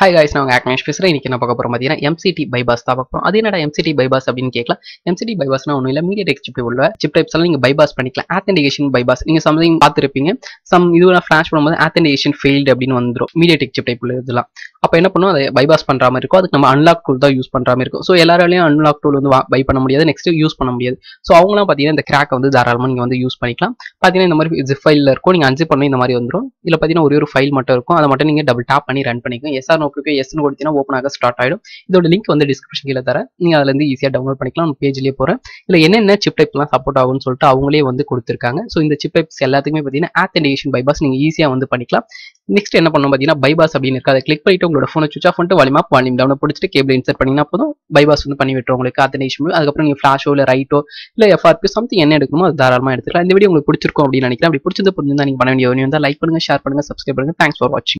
high guys நான் ஆக்னேஷ் பேசுகிறேன் இன்றைக்கி என்ன பார்க்க போகிறோம் பார்த்தீங்கன்னா எம்சிடி பைபாஸ் தான் பார்க்கணும் அதே அது என்னடா எம்சிடி பைபாஸ் அப்படின்னு கேட்கலாம் எம்சிடி பைபாஸ்னா ஒன்றும் இல்லை மீடியா டெக் சிப் உள்ள சிப் டைப்ஸ்லாம் நீங்கள் பைபாஸ் பண்ணிக்கலாம் ஆத்தென்டிகேஷன் பைபாஸ் நீங்கள் சம்திங் பார்த்துருப்பீங்க சம் இதுவெல்லாம் ஃப்ளாஷ் பண்ணும்போது ஆத்தென்டிகேஷன் ஃபெயில்டு அப்படின்னு வந்துடும் மீடியா டெக் சிப் டைப் உள்ள இதெல்லாம் அப்போ என்ன பண்ணுவோம் அதை பைபாஸ் பண்ணுற மாதிரி இருக்கும் அதுக்கு நம்ம அன்லாக் டூல் தான் யூஸ் பண்ணுற மாதிரி இருக்கும் ஸோ எல்லாராலையும் அன்லாக் டூல் வந்து பை பண்ண முடியாது நெக்ஸ்ட் யூஸ் பண்ண முடியாது ஸோ அவங்களாம் பார்த்தீங்கன்னா இந்த கிராக் வந்து தாராளமாக நீங்கள் வந்து யூஸ் பண்ணிக்கலாம் பார்த்தீங்கன்னா இந்த மாதிரி ஜிப் ஃபைலில் இருக்கும் நீங்கள் அஞ்சு பண்ணி இந்த மாதிரி வந்துடும் இல்லை பார்த்தீங்கன்னா ஒரே ஒரு ஃபைல் மட்டும் இருக்கும் அதை மட்டும் நீங்கள் டபுள் டாப் பண்ணி ரன் பண்ணிக்கலாம் எஸ்ஆர் நோக்கி எஸ்னு கொடுத்தீங்கன்னா ஓப்பன் ஆக ஸ்டார்ட் ஆகிடும் இதோட லிங்க் வந்து டிஸ்கிரிப்ஷன் கீழே தரேன் நீங்கள் அதுலேருந்து ஈஸியாக டவுன்லோட் பண்ணிக்கலாம் பேஜ்லேயே போகிறேன் இல்லை என்னென்ன சிப் டைப்லாம் சப்போர்ட் ஆகும்னு சொல்லிட்டு அவங்களே வந்து கொடுத்துருக்காங்க ஸோ இந்த சிப் டைப்ஸ் எல்லாத்துக்குமே பார்த்தீங்கன்னா ஆத்தன்டிகேஷன் பைபாஸ் நீங்கள் ஈஸியாக வந்து பண்ணிக்கலாம் நெக்ஸ்ட் என்ன பண்ணணும் பார்த்தீங்கன்னா பைபாஸ் அப்படின்னு இருக்காது கிளிக் பண்ணிட்டு உங்களோட ஃபோனை சுவிச் ஆஃப் பண்ணிட்டு வலிமா பண்ணி டவுன் பிடிச்சிட்டு கேபிள் இன்சர்ட் பண்ணிங்கன்னா போதும் பைபாஸ் வந்து பண்ணி விட்டுரும் உங்களுக்கு அத்தனை இஷ்யூ அதுக்கப்புறம் நீங்கள் ஃப்ளாஷோ இல்லை ரைட்டோ இல்லை எஃப்ஆர்பி சம்திங் என்ன எடுக்கணுமோ அது தாராளமாக எடுத்துக்கலாம் இந்த வீடியோ உங்களுக்கு பிடிச்சிருக்கும் அப்படின்னு நினைக்கிறேன் அப்படி பிடிச்சது புரிஞ்சுதான் நீங்கள் பண்ண வேண்டிய வந்து லைக் பண்ணுங்க ஷேர் பண்ணுங்க சப்ஸ்கிரைப் பண்ணுங்க தேங்க்ஸ் ஃபார் வாட்சிங்